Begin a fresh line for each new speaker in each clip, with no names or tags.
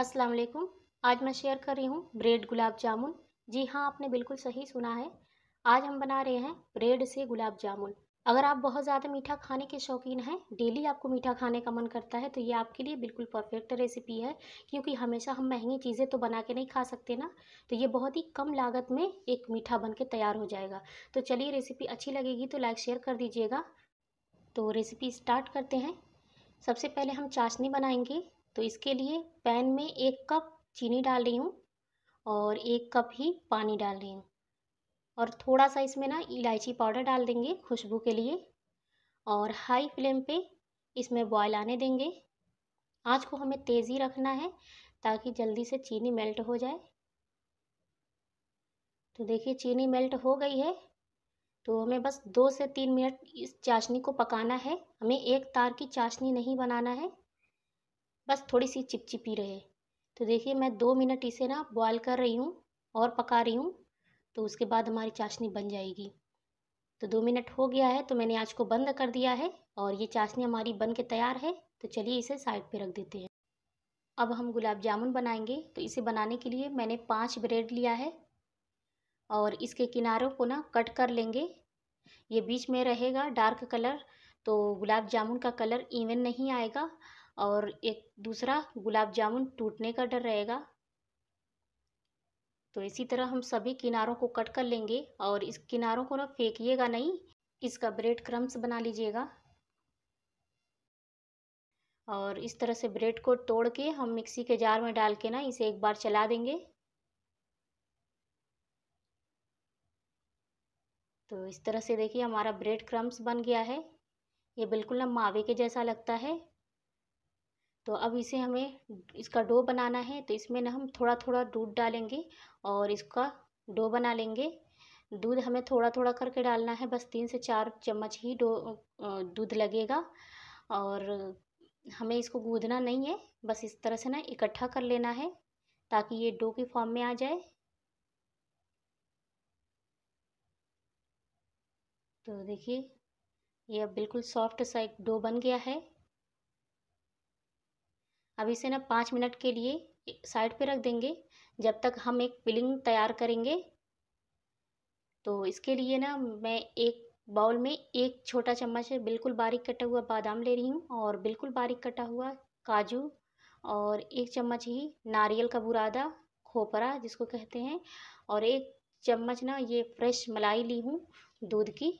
अस्सलाम वालेकुम आज मैं शेयर कर रही हूँ ब्रेड गुलाब जामुन जी हाँ आपने बिल्कुल सही सुना है आज हम बना रहे हैं ब्रेड से गुलाब जामुन अगर आप बहुत ज़्यादा मीठा खाने के शौकीन हैं डेली आपको मीठा खाने का मन करता है तो ये आपके लिए बिल्कुल परफेक्ट रेसिपी है क्योंकि हमेशा हम महंगी चीज़ें तो बना के नहीं खा सकते ना तो ये बहुत ही कम लागत में एक मीठा बन के तैयार हो जाएगा तो चलिए रेसिपी अच्छी लगेगी तो लाइक शेयर कर दीजिएगा तो रेसिपी स्टार्ट करते हैं सबसे पहले हम चाशनी बनाएंगे तो इसके लिए पैन में एक कप चीनी डाल रही हूँ और एक कप ही पानी डाल रही हूँ और थोड़ा सा इसमें ना इलायची पाउडर डाल देंगे खुशबू के लिए और हाई फ्लेम पे इसमें बॉयल आने देंगे आँच को हमें तेज़ी रखना है ताकि जल्दी से चीनी मेल्ट हो जाए तो देखिए चीनी मेल्ट हो गई है तो हमें बस दो से तीन मिनट इस चाशनी को पकाना है हमें एक तार की चाशनी नहीं बनाना है बस थोड़ी सी चिपचिपी रहे तो देखिए मैं दो मिनट इसे ना बॉयल कर रही हूँ और पका रही हूँ तो उसके बाद हमारी चाशनी बन जाएगी तो दो मिनट हो गया है तो मैंने आज को बंद कर दिया है और ये चाशनी हमारी बन के तैयार है तो चलिए इसे साइड पे रख देते हैं अब हम गुलाब जामुन बनाएंगे तो इसे बनाने के लिए मैंने पाँच ब्रेड लिया है और इसके किनारों को ना कट कर लेंगे ये बीच में रहेगा डार्क कलर तो गुलाब जामुन का कलर इवन नहीं आएगा और एक दूसरा गुलाब जामुन टूटने का डर रहेगा तो इसी तरह हम सभी किनारों को कट कर लेंगे और इस किनारों को ना फेंकिएगा नहीं इसका ब्रेड क्रम्स बना लीजिएगा और इस तरह से ब्रेड को तोड़ के हम मिक्सी के जार में डाल के ना इसे एक बार चला देंगे तो इस तरह से देखिए हमारा ब्रेड क्रम्स बन गया है ये बिल्कुल ना मावे के जैसा लगता है तो अब इसे हमें इसका डो बनाना है तो इसमें ना हम थोड़ा थोड़ा दूध डालेंगे और इसका डो बना लेंगे दूध हमें थोड़ा थोड़ा करके डालना है बस तीन से चार चम्मच ही डो दूध लगेगा और हमें इसको गूँधना नहीं है बस इस तरह से ना इकट्ठा कर लेना है ताकि ये डो के फॉर्म में आ जाए तो देखिए यह बिल्कुल सॉफ्ट सा एक डो बन गया है अब इसे ना पाँच मिनट के लिए साइड पे रख देंगे जब तक हम एक फिलिंग तैयार करेंगे तो इसके लिए ना मैं एक बाउल में एक छोटा चम्मच बिल्कुल बारीक कटा हुआ बादाम ले रही हूँ और बिल्कुल बारीक कटा हुआ काजू और एक चम्मच ही नारियल का बुरादा खोपरा जिसको कहते हैं और एक चम्मच ना ये फ्रेश मलाई ली हूँ दूध की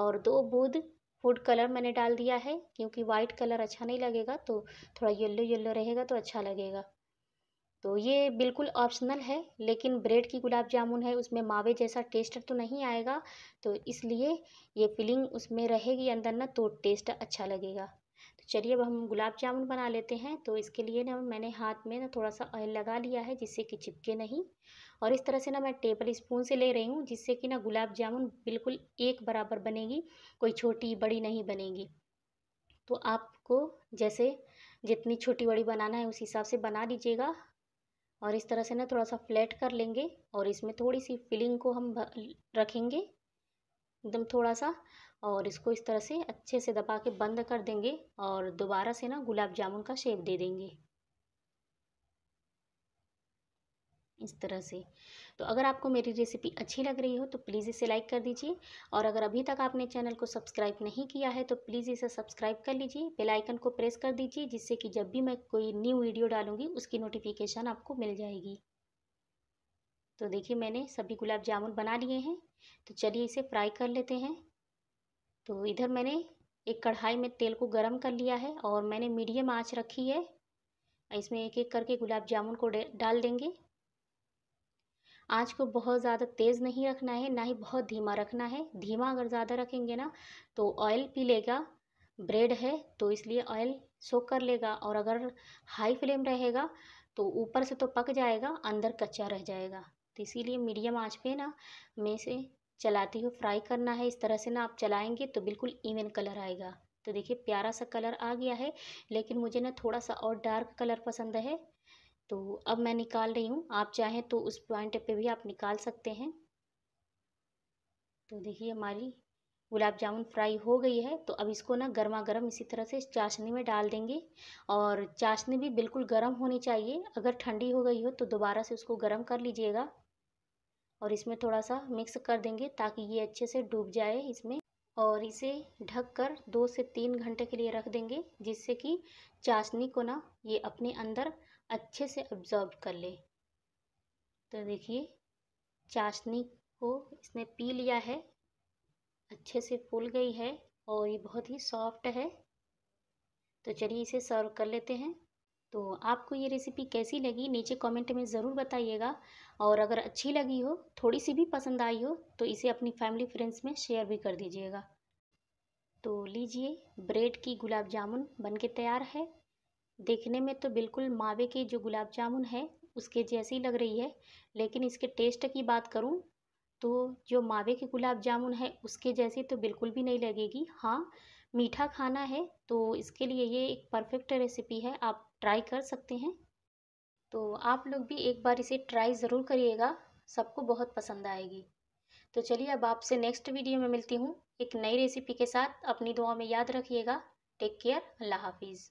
और दो बूंद फूड कलर मैंने डाल दिया है क्योंकि वाइट कलर अच्छा नहीं लगेगा तो थोड़ा येल्लो येल्लो रहेगा तो अच्छा लगेगा तो ये बिल्कुल ऑप्शनल है लेकिन ब्रेड की गुलाब जामुन है उसमें मावे जैसा टेस्ट तो नहीं आएगा तो इसलिए ये फिलिंग उसमें रहेगी अंदर ना तो टेस्ट अच्छा लगेगा चलिए अब हम गुलाब जामुन बना लेते हैं तो इसके लिए ना मैंने हाथ में ना थोड़ा सा ऑयल लगा लिया है जिससे कि चिपके नहीं और इस तरह से ना मैं टेबल स्पून से ले रही हूँ जिससे कि ना गुलाब जामुन बिल्कुल एक बराबर बनेगी कोई छोटी बड़ी नहीं बनेगी तो आपको जैसे जितनी छोटी बड़ी बनाना है उस हिसाब से बना लीजिएगा और इस तरह से ना थोड़ा सा फ्लैट कर लेंगे और इसमें थोड़ी सी फिलिंग को हम रखेंगे एकदम थोड़ा सा और इसको इस तरह से अच्छे से दबा के बंद कर देंगे और दोबारा से ना गुलाब जामुन का शेप दे देंगे इस तरह से तो अगर आपको मेरी रेसिपी अच्छी लग रही हो तो प्लीज़ इसे लाइक कर दीजिए और अगर अभी तक आपने चैनल को सब्सक्राइब नहीं किया है तो प्लीज़ इसे सब्सक्राइब कर लीजिए बेल आइकन को प्रेस कर दीजिए जिससे कि जब भी मैं कोई न्यू वीडियो डालूंगी उसकी नोटिफिकेशन आपको मिल जाएगी तो देखिए मैंने सभी गुलाब जामुन बना लिए हैं तो चलिए इसे फ्राई कर लेते हैं तो इधर मैंने एक कढ़ाई में तेल को गरम कर लिया है और मैंने मीडियम आंच रखी है इसमें एक एक करके गुलाब जामुन को डाल देंगे आंच को बहुत ज़्यादा तेज़ नहीं रखना है ना ही बहुत धीमा रखना है धीमा अगर ज़्यादा रखेंगे ना तो ऑयल पी लेगा ब्रेड है तो इसलिए ऑयल सोख कर लेगा और अगर हाई फ्लेम रहेगा तो ऊपर से तो पक जाएगा अंदर कच्चा रह जाएगा तो इसीलिए मीडियम आंच पे ना मैं इसे चलाती हूँ फ्राई करना है इस तरह से ना आप चलाएंगे तो बिल्कुल इवन कलर आएगा तो देखिए प्यारा सा कलर आ गया है लेकिन मुझे ना थोड़ा सा और डार्क कलर पसंद है तो अब मैं निकाल रही हूँ आप चाहें तो उस पॉइंट पे भी आप निकाल सकते हैं तो देखिए हमारी गुलाब जामुन फ्राई हो गई है तो अब इसको ना गर्मा गर्म इसी तरह से चाशनी में डाल देंगे और चाशनी भी बिल्कुल गर्म होनी चाहिए अगर ठंडी हो गई हो तो दोबारा से उसको गर्म कर लीजिएगा और इसमें थोड़ा सा मिक्स कर देंगे ताकि ये अच्छे से डूब जाए इसमें और इसे ढककर दो से तीन घंटे के लिए रख देंगे जिससे कि चाशनी को ना ये अपने अंदर अच्छे से ऑब्जॉर्ब कर ले तो देखिए चाशनी को इसने पी लिया है अच्छे से फूल गई है और ये बहुत ही सॉफ्ट है तो चलिए इसे सर्व कर लेते हैं तो आपको ये रेसिपी कैसी लगी नीचे कमेंट में ज़रूर बताइएगा और अगर अच्छी लगी हो थोड़ी सी भी पसंद आई हो तो इसे अपनी फैमिली फ्रेंड्स में शेयर भी कर दीजिएगा तो लीजिए ब्रेड की गुलाब जामुन बन के तैयार है देखने में तो बिल्कुल मावे के जो गुलाब जामुन है उसके जैसी लग रही है लेकिन इसके टेस्ट की बात करूँ तो जो मावे के गुलाब जामुन है उसके जैसी तो बिल्कुल भी नहीं लगेगी हाँ मीठा खाना है तो इसके लिए ये एक परफेक्ट रेसिपी है आप ट्राई कर सकते हैं तो आप लोग भी एक बार इसे ट्राई ज़रूर करिएगा सबको बहुत पसंद आएगी तो चलिए अब आपसे नेक्स्ट वीडियो में मिलती हूँ एक नई रेसिपी के साथ अपनी दुआ में याद रखिएगा टेक केयर अल्लाह हाफिज़